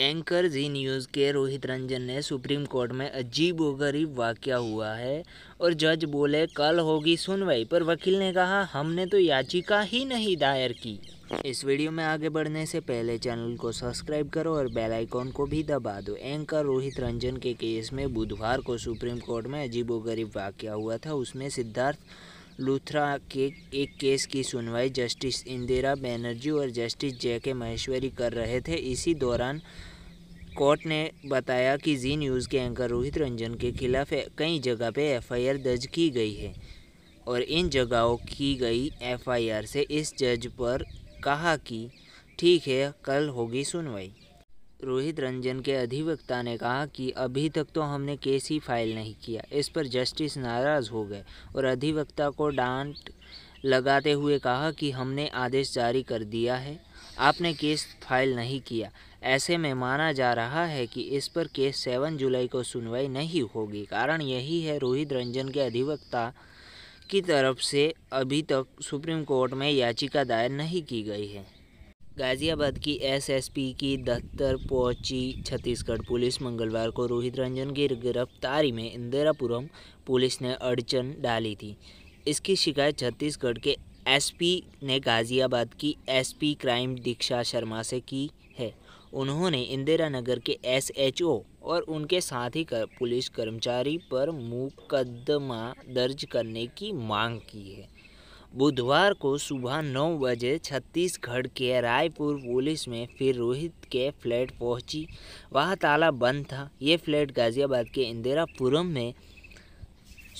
anchor जी news के रोहित रंजन ने supreme court में अजीब गरीब वाक्य हुआ है और जज बोले कल होगी सुनवाई पर वकील ने कहा हमने तो याचिका ही नहीं दायर की इस वीडियो में आगे बढ़ने से पहले चैनल को सब्सक्राइब करो और बेल आइकॉन को भी दबा दो एंकर रोहित रंजन के केस में बुधवार को सुप्रीम कोर्ट में अजीब गरीब वाक्य हुआ था उसमें सिद्धार्थ लूथरा के एक केस की सुनवाई जस्टिस इंदिरा बैनर्जी और जस्टिस जे के महेश्वरी कर रहे थे इसी दौरान कोर्ट ने बताया कि जी न्यूज़ के एंकर रोहित रंजन के खिलाफ कई जगह पे एफआईआर दर्ज की गई है और इन जगहों की गई एफआईआर से इस जज पर कहा कि ठीक है कल होगी सुनवाई रोहित रंजन के अधिवक्ता ने कहा कि अभी तक तो हमने केस ही फाइल नहीं किया इस पर जस्टिस नाराज हो गए और अधिवक्ता को डांट लगाते हुए कहा कि हमने आदेश जारी कर दिया है आपने केस फाइल नहीं किया ऐसे में माना जा रहा है कि इस पर केस सेवन जुलाई को सुनवाई नहीं होगी कारण यही है रोहित रंजन के अधिवक्ता की तरफ से अभी तक सुप्रीम कोर्ट में याचिका दायर नहीं की गई है गाजियाबाद की एसएसपी की दफ्तर पहुंची छत्तीसगढ़ पुलिस मंगलवार को रोहित रंजन की गिरफ्तारी में इंदिरापुरम पुलिस ने अड़चन डाली थी इसकी शिकायत छत्तीसगढ़ के एसपी ने गाजियाबाद की एसपी क्राइम दीक्षा शर्मा से की है उन्होंने इंदिरा नगर के एसएचओ और उनके साथ ही कर, पुलिस कर्मचारी पर मुकदमा दर्ज करने की मांग की है बुधवार को सुबह नौ बजे छत्तीसगढ़ के रायपुर पुलिस में फिर रोहित के फ्लैट पहुंची वह ताला बंद था ये फ्लैट गाजियाबाद के इंदिरापुरम में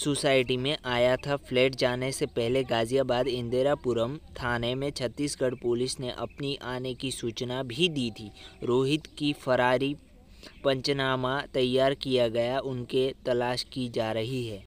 सोसाइटी में आया था फ्लैट जाने से पहले गाजियाबाद इंदिरापुरम थाने में छत्तीसगढ़ पुलिस ने अपनी आने की सूचना भी दी थी रोहित की फरारी पंचनामा तैयार किया गया उनके तलाश की जा रही है